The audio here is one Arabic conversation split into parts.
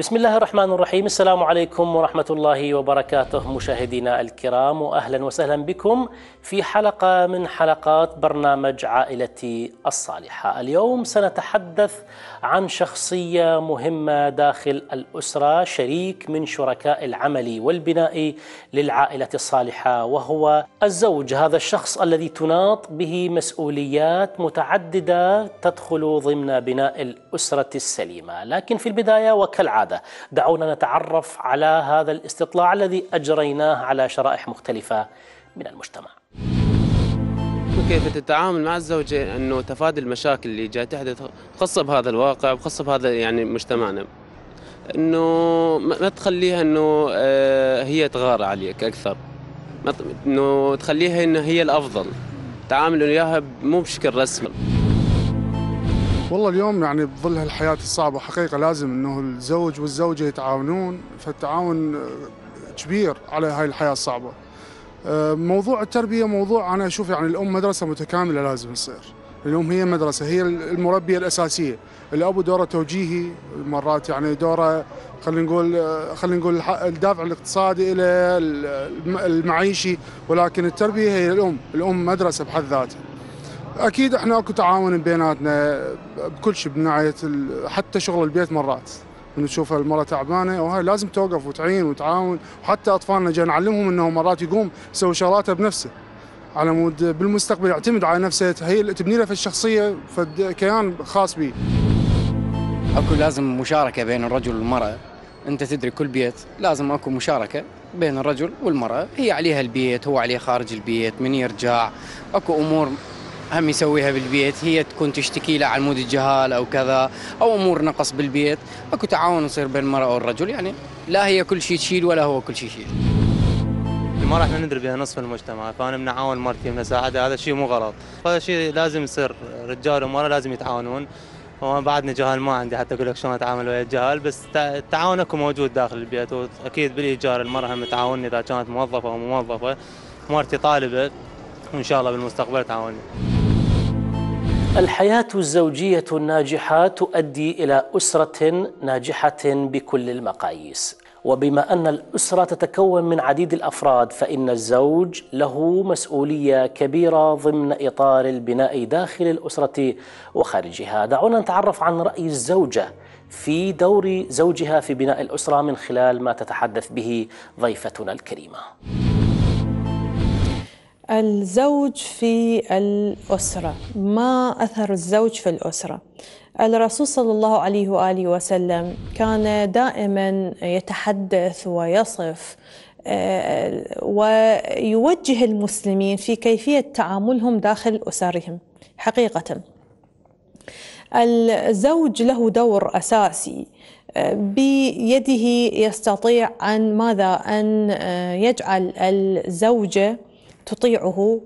بسم الله الرحمن الرحيم السلام عليكم ورحمة الله وبركاته مشاهدينا الكرام وأهلا وسهلا بكم في حلقة من حلقات برنامج عائلتي الصالحة اليوم سنتحدث عن شخصية مهمة داخل الأسرة شريك من شركاء العمل والبناء للعائلة الصالحة وهو الزوج هذا الشخص الذي تناط به مسؤوليات متعددة تدخل ضمن بناء الأسرة السليمة لكن في البداية وكالعادة هذا دعونا نتعرف على هذا الاستطلاع الذي أجريناه على شرائح مختلفة من المجتمع كيف تتعامل مع الزوجة أنه تفادي المشاكل اللي جاي تحدث خاصة بهذا الواقع وخاصة بهذا يعني مجتمعنا أنه ما تخليها أنه آه، هي تغار عليك أكثر أنه تخليها أنه هي الأفضل تعامل وياها مو بشكل رسمي والله اليوم يعني بظل هالحياة الصعبة حقيقة لازم انه الزوج والزوجة يتعاونون فالتعاون كبير على هاي الحياة الصعبة آه، موضوع التربية موضوع أنا أشوف يعني الأم مدرسة متكاملة لازم تصير الأم هي مدرسة هي المربية الأساسية الأب دوره توجيهي مرات يعني دوره خلينا نقول آه، خلينا نقول الدافع الاقتصادي إلى المعيشي ولكن التربية هي الأم الأم مدرسة بحد ذاتها اكيد احنا اكو تعاون بيناتنا بكل شيء بناحيه حتى شغل البيت مرات من تشوف المراه تعبانه وهاي لازم توقف وتعين وتعاون وحتى اطفالنا جاي نعلمهم انه مرات يقوم يسوي شغلاته بنفسه على مود بالمستقبل يعتمد على نفسه هي تبني له في الشخصيه كيان خاص به اكو لازم مشاركه بين الرجل والمراه انت تدري كل بيت لازم اكو مشاركه بين الرجل والمراه هي عليها البيت هو عليه خارج البيت من يرجع اكو امور هم يسويها بالبيت هي تكون تشتكي له عن مود الجهال او كذا او امور نقص بالبيت اكو تعاون يصير بين المراه والرجل يعني لا هي كل شيء تشيل ولا هو كل شيء يشيل المرأة احنا ندري بها نصف المجتمع فانا بنعاون مرتي بنساعدها هذا شيء مو غلط هذا شيء لازم يصير رجال ومرأة لازم يتعاونون هو بعدني جهال ما عندي حتى اقول لك شلون اتعامل ويا الجهال بس التعاون اكو موجود داخل البيت واكيد بالايجار المرأة هم تعاوني اذا كانت موظفة او موظفة مرتي طالبة وان شاء الله بالمستقبل تعاوني الحياة الزوجية الناجحة تؤدي إلى أسرة ناجحة بكل المقاييس وبما أن الأسرة تتكون من عديد الأفراد فإن الزوج له مسؤولية كبيرة ضمن إطار البناء داخل الأسرة وخارجها دعونا نتعرف عن رأي الزوجة في دور زوجها في بناء الأسرة من خلال ما تتحدث به ضيفتنا الكريمة الزوج في الأسرة ما أثر الزوج في الأسرة الرسول صلى الله عليه وآله وسلم كان دائما يتحدث ويصف آه، ويوجه المسلمين في كيفية تعاملهم داخل أسرهم حقيقة الزوج له دور أساسي آه، بيده يستطيع أن ماذا أن آه، يجعل الزوجة تطيعه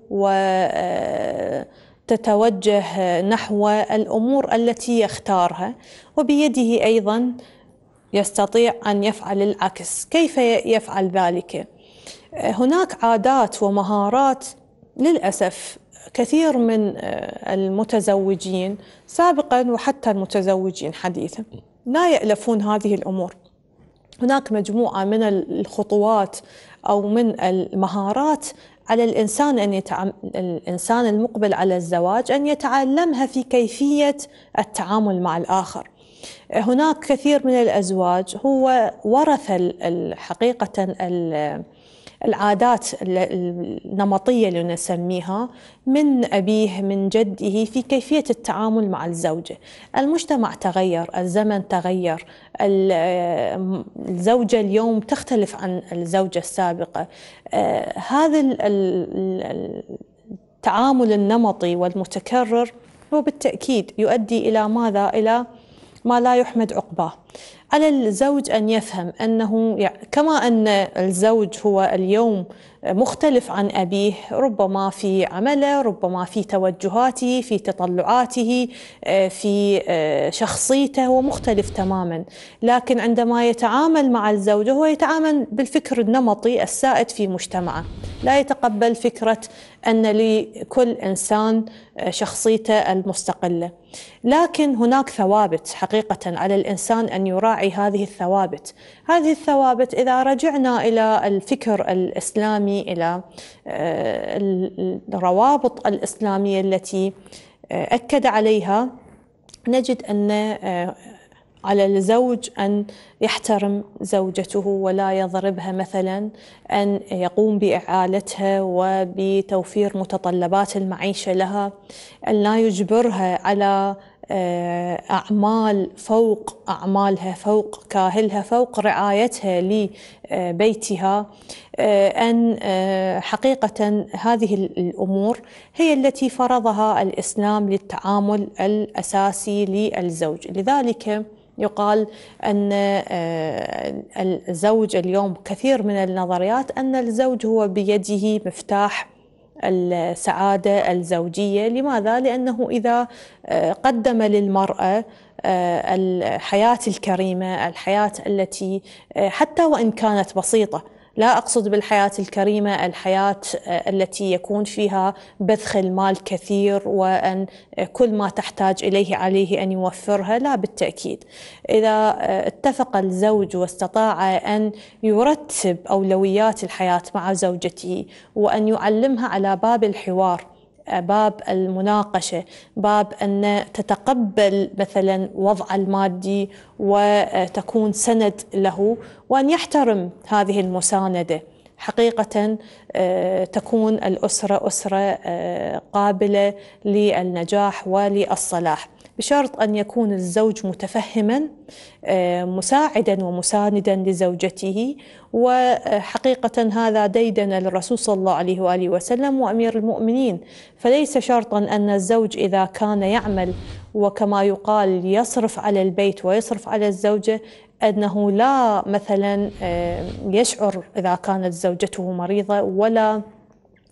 وتتوجه آه، نحو الامور التي يختارها وبيده ايضا يستطيع ان يفعل العكس كيف يفعل ذلك آه، هناك عادات ومهارات للاسف كثير من آه، المتزوجين سابقا وحتى المتزوجين حديثا لا يالفون هذه الامور هناك مجموعه من الخطوات او من المهارات على الإنسان أن يتعم... الإنسان المقبل على الزواج أن يتعلمها في كيفية التعامل مع الآخر هناك كثير من الأزواج هو ورث حقيقة العادات النمطية اللي نسميها من أبيه من جده في كيفية التعامل مع الزوجة المجتمع تغير الزمن تغير الزوجة اليوم تختلف عن الزوجة السابقة آه، هذا التعامل النمطي والمتكرر هو بالتأكيد يؤدي إلى ماذا؟ إلى ما لا يحمد عقباه على الزوج أن يفهم أنه كما أن الزوج هو اليوم مختلف عن أبيه ربما في عمله ربما في توجهاته في تطلعاته آه، في آه، شخصيته هو مختلف تماما لكن عندما يتعامل مع الزوجة هو يتعامل بالفكر النمطي السائد في مجتمعه لا يتقبل فكرة أن لكل إنسان آه، شخصيته المستقلة لكن هناك ثوابت حقيقة على الإنسان أن يراعي هذه الثوابت هذه الثوابت إذا رجعنا إلى الفكر الإسلامي إلى آه، الروابط الإسلامية التي آه، أكد عليها نجد أن آه، على الزوج أن يحترم زوجته ولا يضربها مثلا أن يقوم بإعالتها وبتوفير متطلبات المعيشة لها أن لا يجبرها على آه، أعمال فوق أعمالها فوق كاهلها فوق رعايتها لبيتها آه، آه، أن حقيقة هذه الأمور هي التي فرضها الإسلام للتعامل الأساسي للزوج لذلك يقال ان الزوج اليوم كثير من النظريات ان الزوج هو بيده مفتاح السعاده الزوجيه، لماذا؟ لانه اذا آه، قدم للمراه آه، الحياه الكريمه، الحياه التي آه، حتى وان كانت بسيطه، لا أقصد بالحياة الكريمة الحياة آه، التي يكون فيها بذخ المال كثير وأن آه، كل ما تحتاج إليه عليه أن يوفرها لا بالتأكيد إذا آه، اتفق الزوج واستطاع أن يرتب أولويات الحياة مع زوجته وأن يعلمها على باب الحوار باب المناقشة باب أن تتقبل مثلا وضع المادي وتكون سند له وأن يحترم هذه المساندة حقيقة آه، تكون الأسرة أسرة آه، قابلة للنجاح وللصلاح بشرط أن يكون الزوج متفهما آه، مساعدا ومساندا لزوجته وحقيقة هذا ديدن للرسول صلى الله عليه وآله وسلم وأمير المؤمنين فليس شرطا أن الزوج إذا كان يعمل وكما يقال يصرف على البيت ويصرف على الزوجة أنه لا مثلا آه، يشعر إذا كانت زوجته مريضة ولا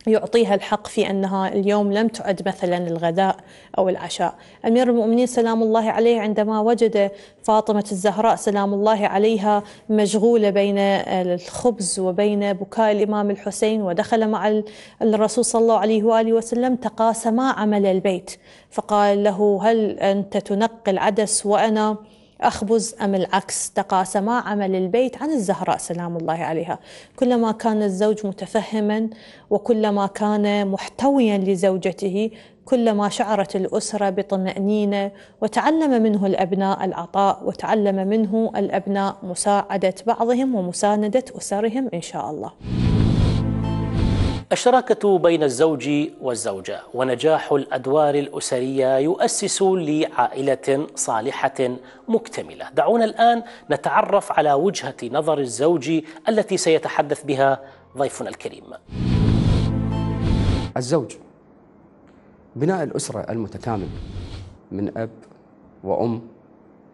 يعطيها الحق في أنها اليوم لم تعد مثلا الغداء أو العشاء أمير المؤمنين سلام الله عليه عندما وجد فاطمة الزهراء سلام الله عليها مشغولة بين الخبز وبين بكاء الإمام الحسين ودخل مع الرسول صلى الله عليه وآله وسلم تقاسما عمل البيت فقال له هل أنت تنقي العدس وأنا أخبز أم العكس تقاسما عمل البيت عن الزهراء سلام الله عليها كلما كان الزوج متفهما وكلما كان محتويا لزوجته كلما شعرت الأسرة بطمأنينة وتعلم منه الأبناء العطاء وتعلم منه الأبناء مساعدة بعضهم ومساندة أسرهم إن شاء الله الشراكة بين الزوج والزوجة ونجاح الأدوار الأسرية يؤسس لعائلة صالحة مكتملة دعونا الآن نتعرف على وجهة نظر الزوج التي سيتحدث بها ضيفنا الكريم الزوج بناء الأسرة المتكامل من أب وأم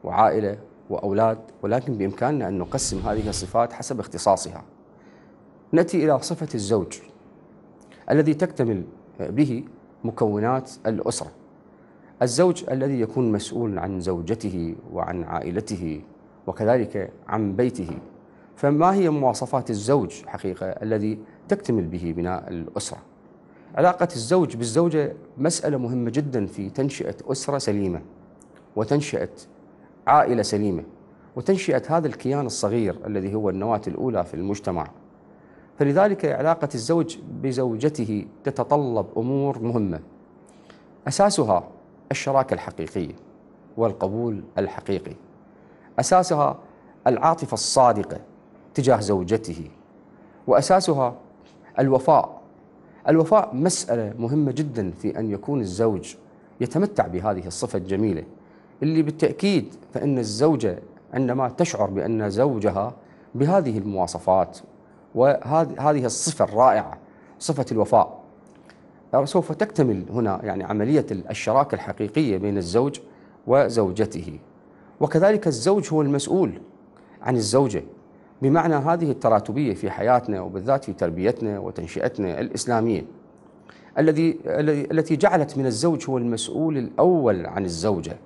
وعائلة وأولاد ولكن بإمكاننا أن نقسم هذه الصفات حسب اختصاصها نأتي إلى صفة الزوج الذي تكتمل آه، به مكونات الأسرة الزوج الذي يكون مسؤول عن زوجته وعن عائلته وكذلك عن بيته فما هي مواصفات الزوج حقيقة الذي تكتمل به بناء الأسرة علاقة الزوج بالزوجة مسألة مهمة جدا في تنشئة أسرة سليمة وتنشئة عائلة سليمة وتنشئة هذا الكيان الصغير الذي هو النواة الأولى في المجتمع فلذلك علاقة الزوج بزوجته تتطلب أمور مهمة أساسها الشراكة الحقيقية والقبول الحقيقي أساسها العاطفة الصادقة تجاه زوجته وأساسها الوفاء الوفاء مسألة مهمة جدا في أن يكون الزوج يتمتع بهذه الصفة الجميلة اللي بالتأكيد فإن الزوجة عندما تشعر بأن زوجها بهذه المواصفات وهذه الصفة الرائعة صفة الوفاء سوف تكتمل هنا يعني عملية الشراكة الحقيقية بين الزوج وزوجته وكذلك الزوج هو المسؤول عن الزوجة بمعنى هذه التراتبية في حياتنا وبالذات في تربيتنا وتنشئتنا الإسلامية الذي التي جعلت من الزوج هو المسؤول الأول عن الزوجة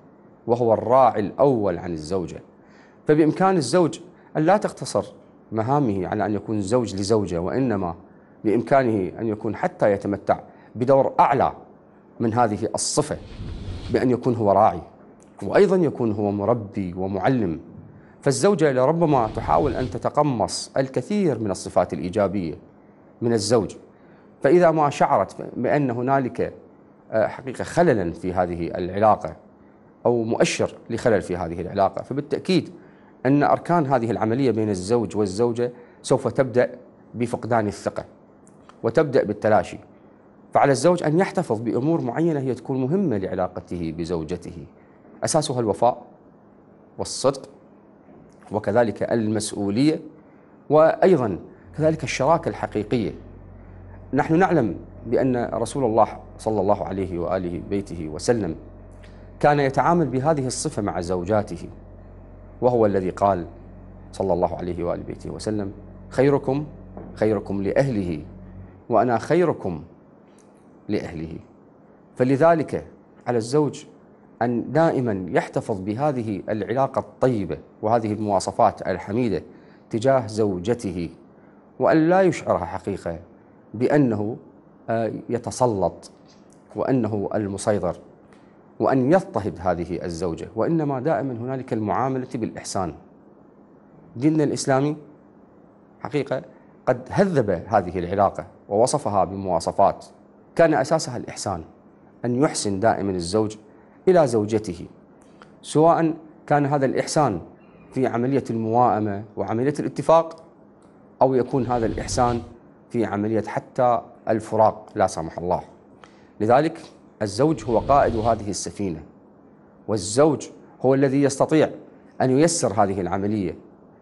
وهو الراعي الأول عن الزوجة فبإمكان الزوج أن لا تقتصر مهامه على أن يكون زوج لزوجة وإنما بإمكانه أن يكون حتى يتمتع بدور أعلى من هذه الصفة بأن يكون هو راعي وأيضا يكون هو مربي ومعلم فالزوجة لربما تحاول أن تتقمص الكثير من الصفات الإيجابية من الزوج فإذا ما شعرت بأن هنالك آه، حقيقة خللا في هذه العلاقة أو مؤشر لخلل في هذه العلاقة فبالتأكيد أن أركان هذه العملية بين الزوج والزوجة سوف تبدأ بفقدان الثقة وتبدأ بالتلاشي فعلى الزوج أن يحتفظ بأمور معينة هي تكون مهمة لعلاقته بزوجته أساسها الوفاء والصدق وكذلك المسؤولية وأيضا كذلك الشراكة الحقيقية نحن نعلم بأن رسول الله صلى الله عليه وآله بيته وسلم كان يتعامل بهذه الصفة مع زوجاته وهو الذي قال صلى الله عليه وآل بيته وسلم خيركم خيركم لأهله وأنا خيركم لأهله فلذلك على الزوج أن دائما يحتفظ بهذه العلاقة الطيبة وهذه المواصفات الحميدة تجاه زوجته وأن لا يشعرها حقيقة بأنه آه، يتسلط وأنه المسيطر وأن يضطهد هذه الزوجة وإنما دائما هنالك المعاملة بالإحسان ديننا الإسلامي حقيقة قد هذب هذه العلاقة ووصفها بمواصفات كان أساسها الإحسان أن يحسن دائما الزوج إلى زوجته سواء كان هذا الإحسان في عملية المواءمة وعملية الاتفاق أو يكون هذا الإحسان في عملية حتى الفراق لا سمح الله لذلك الزوج هو قائد هذه السفينة والزوج هو الذي يستطيع أن ييسر هذه العملية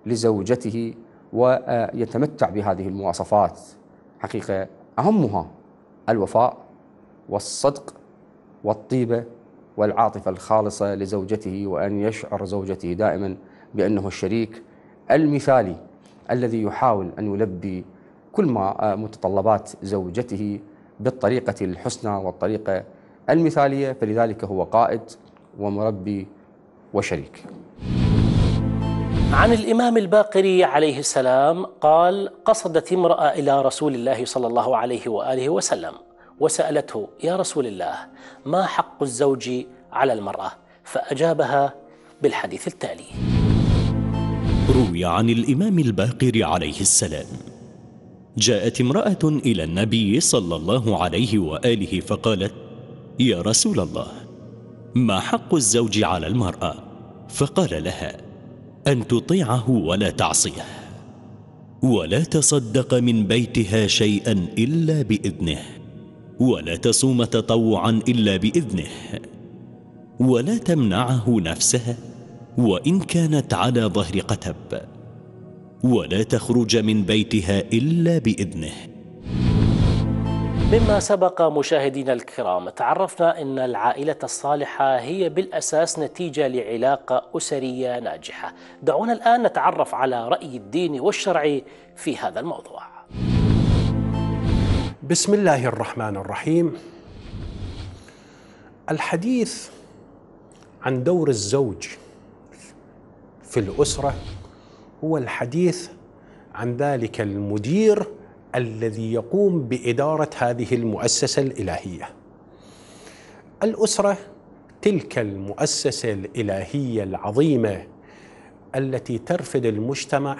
لزوجته ويتمتع بهذه المواصفات حقيقة أهمها الوفاء والصدق والطيبة والعاطفة الخالصة لزوجته وأن يشعر زوجته دائما بأنه الشريك المثالي الذي يحاول أن يلبي كل ما متطلبات زوجته بالطريقة الحسنى والطريقة المثالية فلذلك هو قائد ومربي وشريك عن الإمام الباقري عليه السلام قال قصدت امرأة إلى رسول الله صلى الله عليه وآله وسلم وسألته يا رسول الله ما حق الزوج على المرأة فأجابها بالحديث التالي روي عن الإمام الباقر عليه السلام جاءت امرأة إلى النبي صلى الله عليه وآله فقالت يا رسول الله ما حق الزوج على المراه فقال لها ان تطيعه ولا تعصيه ولا تصدق من بيتها شيئا الا باذنه ولا تصوم تطوعا الا باذنه ولا تمنعه نفسها وان كانت على ظهر قتب ولا تخرج من بيتها الا باذنه مما سبق مشاهدينا الكرام تعرفنا ان العائله الصالحه هي بالاساس نتيجه لعلاقه اسريه ناجحه دعونا الان نتعرف على راي الدين والشرعي في هذا الموضوع بسم الله الرحمن الرحيم الحديث عن دور الزوج في الاسره هو الحديث عن ذلك المدير الذي يقوم بإدارة هذه المؤسسة الإلهية الأسرة تلك المؤسسة الإلهية العظيمة التي ترفد المجتمع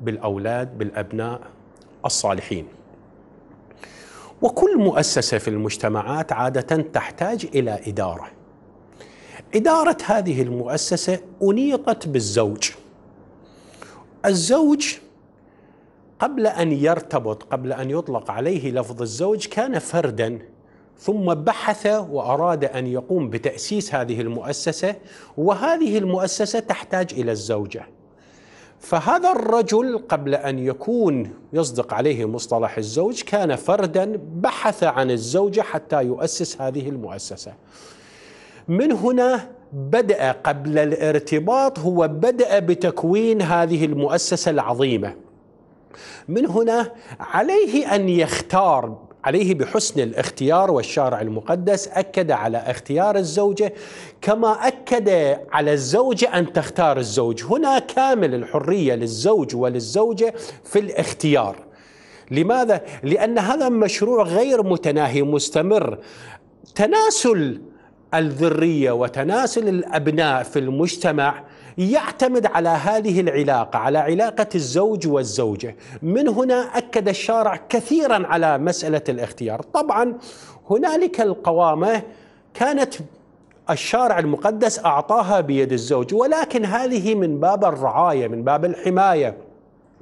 بالأولاد بالأبناء الصالحين وكل مؤسسة في المجتمعات عادة تحتاج إلى إدارة إدارة هذه المؤسسة أنيطت بالزوج الزوج قبل أن يرتبط قبل أن يطلق عليه لفظ الزوج كان فردا ثم بحث وأراد أن يقوم بتأسيس هذه المؤسسة وهذه المؤسسة تحتاج إلى الزوجة فهذا الرجل قبل أن يكون يصدق عليه مصطلح الزوج كان فردا بحث عن الزوجة حتى يؤسس هذه المؤسسة من هنا بدأ قبل الارتباط هو بدأ بتكوين هذه المؤسسة العظيمة من هنا عليه أن يختار عليه بحسن الاختيار والشارع المقدس أكد على اختيار الزوجة كما أكد على الزوجة أن تختار الزوج هنا كامل الحرية للزوج وللزوجة في الاختيار لماذا؟ لأن هذا مشروع غير متناهي مستمر تناسل الذرية وتناسل الأبناء في المجتمع يعتمد على هذه العلاقة على علاقة الزوج والزوجة من هنا أكد الشارع كثيرا على مسألة الاختيار طبعا هنالك القوامة كانت الشارع المقدس أعطاها بيد الزوج ولكن هذه من باب الرعاية من باب الحماية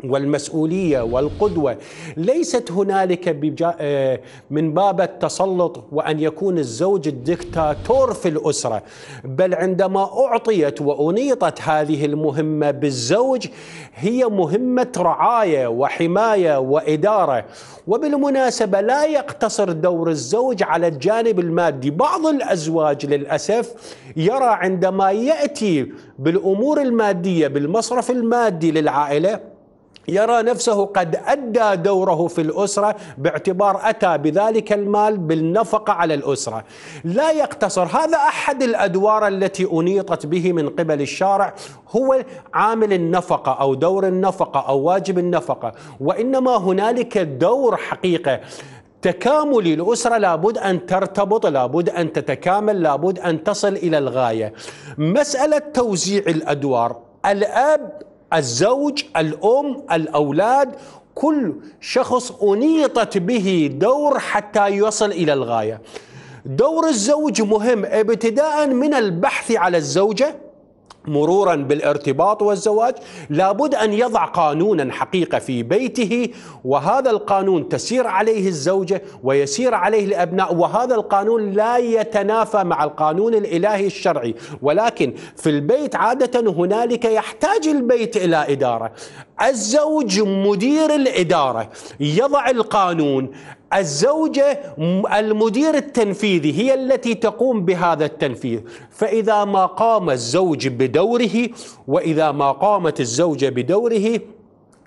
والمسؤوليه والقدوه ليست هنالك آه، من باب التسلط وان يكون الزوج الدكتاتور في الاسره بل عندما اعطيت وانيطت هذه المهمه بالزوج هي مهمه رعايه وحمايه واداره وبالمناسبه لا يقتصر دور الزوج على الجانب المادي بعض الازواج للاسف يرى عندما ياتي بالامور الماديه بالمصرف المادي للعائله يرى نفسه قد أدى دوره في الأسرة باعتبار أتى بذلك المال بالنفقة على الأسرة لا يقتصر هذا أحد الأدوار التي أنيطت به من قبل الشارع هو عامل النفقة أو دور النفقة أو واجب النفقة وإنما هنالك دور حقيقة تكامل الأسرة لابد أن ترتبط لابد أن تتكامل لابد أن تصل إلى الغاية مسألة توزيع الأدوار الأب الزوج الأم الأولاد كل شخص أنيطت به دور حتى يصل إلى الغاية دور الزوج مهم ابتداء من البحث على الزوجة مرورا بالارتباط والزواج لابد ان يضع قانونا حقيقه في بيته وهذا القانون تسير عليه الزوجه ويسير عليه الابناء وهذا القانون لا يتنافى مع القانون الالهي الشرعي ولكن في البيت عاده هنالك يحتاج البيت الى اداره الزوج مدير الاداره يضع القانون الزوجة المدير التنفيذي هي التي تقوم بهذا التنفيذ فإذا ما قام الزوج بدوره وإذا ما قامت الزوجة بدوره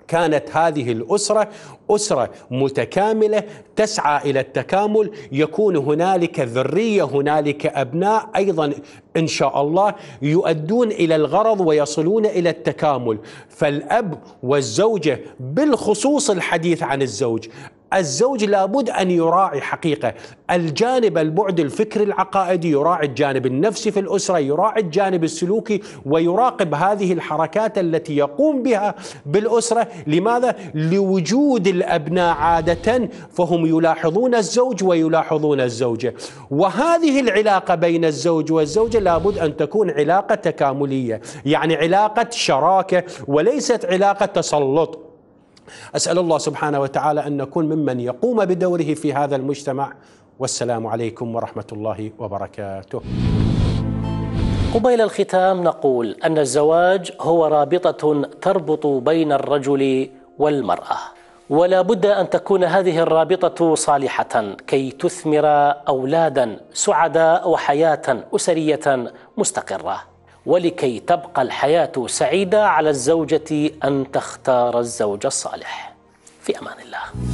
كانت هذه الاسره اسره متكامله تسعى الى التكامل يكون هنالك ذريه هنالك ابناء ايضا ان شاء الله يؤدون الى الغرض ويصلون الى التكامل فالاب والزوجه بالخصوص الحديث عن الزوج الزوج لابد ان يراعي حقيقه الجانب البعد الفكري العقائدي يراعي الجانب النفسي في الاسره يراعي الجانب السلوكي ويراقب هذه الحركات التي يقوم بها بالاسره لماذا لوجود الابناء عاده فهم يلاحظون الزوج ويلاحظون الزوجه وهذه العلاقه بين الزوج والزوجه لابد ان تكون علاقه تكامليه يعني علاقه شراكه وليست علاقه تسلط أسأل الله سبحانه وتعالى أن نكون ممن يقوم بدوره في هذا المجتمع والسلام عليكم ورحمة الله وبركاته قبيل الختام نقول أن الزواج هو رابطة تربط بين الرجل والمرأة ولا بد أن تكون هذه الرابطة صالحة كي تثمر أولادا سعداء وحياة أسرية مستقرة ولكي تبقى الحياة سعيدة على الزوجة أن تختار الزوج الصالح في أمان الله